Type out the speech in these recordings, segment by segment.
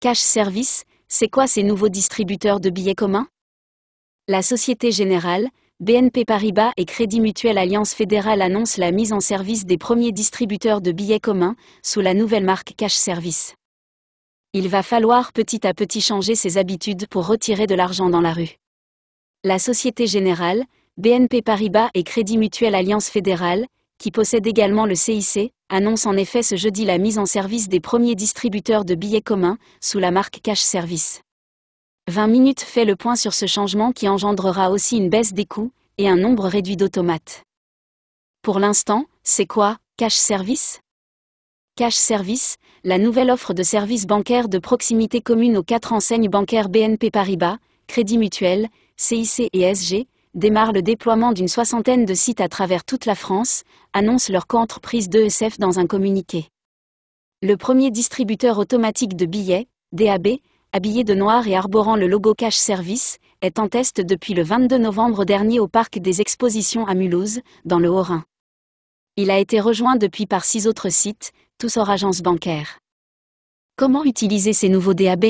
Cash Service, c'est quoi ces nouveaux distributeurs de billets communs La Société Générale, BNP Paribas et Crédit Mutuel Alliance Fédérale annoncent la mise en service des premiers distributeurs de billets communs sous la nouvelle marque Cash Service. Il va falloir petit à petit changer ses habitudes pour retirer de l'argent dans la rue. La Société Générale, BNP Paribas et Crédit Mutuel Alliance Fédérale, qui possède également le CIC, annonce en effet ce jeudi la mise en service des premiers distributeurs de billets communs, sous la marque Cash Service. 20 minutes fait le point sur ce changement qui engendrera aussi une baisse des coûts et un nombre réduit d'automates. Pour l'instant, c'est quoi Cash Service Cash Service, la nouvelle offre de services bancaires de proximité commune aux quatre enseignes bancaires BNP Paribas, Crédit Mutuel, CIC et SG, démarre le déploiement d'une soixantaine de sites à travers toute la France, annonce leur co-entreprise d'ESF d'ESF dans un communiqué. Le premier distributeur automatique de billets, DAB, habillé de noir et arborant le logo Cash Service, est en test depuis le 22 novembre dernier au Parc des Expositions à Mulhouse, dans le Haut-Rhin. Il a été rejoint depuis par six autres sites, tous hors agence bancaire. Comment utiliser ces nouveaux DAB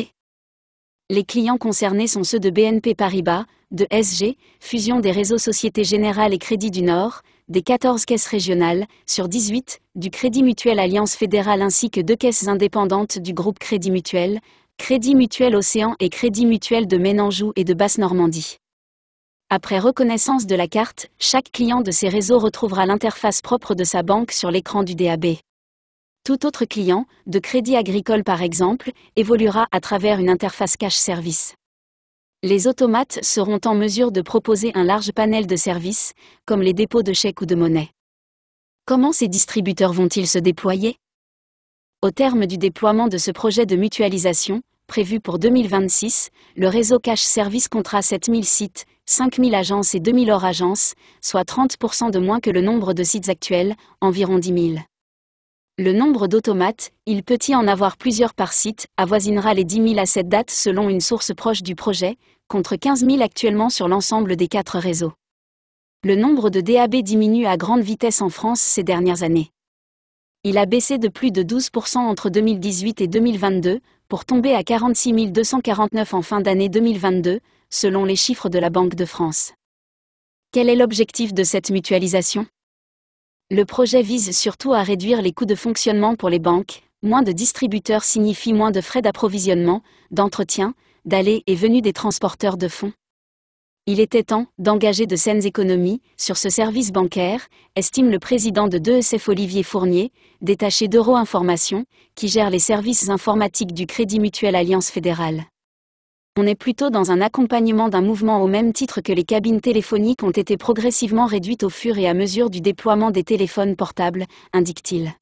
les clients concernés sont ceux de BNP Paribas, de SG, fusion des réseaux Société Générale et Crédit du Nord, des 14 caisses régionales, sur 18, du Crédit Mutuel Alliance Fédérale ainsi que deux caisses indépendantes du groupe Crédit Mutuel, Crédit Mutuel Océan et Crédit Mutuel de Ménanjou et de Basse-Normandie. Après reconnaissance de la carte, chaque client de ces réseaux retrouvera l'interface propre de sa banque sur l'écran du DAB. Tout autre client, de Crédit Agricole par exemple, évoluera à travers une interface cash service. Les automates seront en mesure de proposer un large panel de services, comme les dépôts de chèques ou de monnaie. Comment ces distributeurs vont-ils se déployer Au terme du déploiement de ce projet de mutualisation, prévu pour 2026, le réseau Cash Service comptera 7000 sites, 5000 agences et 2000 hors agences, soit 30% de moins que le nombre de sites actuels, environ 10 000. Le nombre d'automates, il peut y en avoir plusieurs par site, avoisinera les 10 000 à cette date selon une source proche du projet, contre 15 000 actuellement sur l'ensemble des quatre réseaux. Le nombre de DAB diminue à grande vitesse en France ces dernières années. Il a baissé de plus de 12% entre 2018 et 2022, pour tomber à 46 249 en fin d'année 2022, selon les chiffres de la Banque de France. Quel est l'objectif de cette mutualisation le projet vise surtout à réduire les coûts de fonctionnement pour les banques. Moins de distributeurs signifie moins de frais d'approvisionnement, d'entretien, d'aller et venues des transporteurs de fonds. Il était temps d'engager de saines économies sur ce service bancaire, estime le président de 2SF e Olivier Fournier, détaché d'Euroinformation, qui gère les services informatiques du Crédit Mutuel Alliance Fédérale on est plutôt dans un accompagnement d'un mouvement au même titre que les cabines téléphoniques ont été progressivement réduites au fur et à mesure du déploiement des téléphones portables, indique-t-il.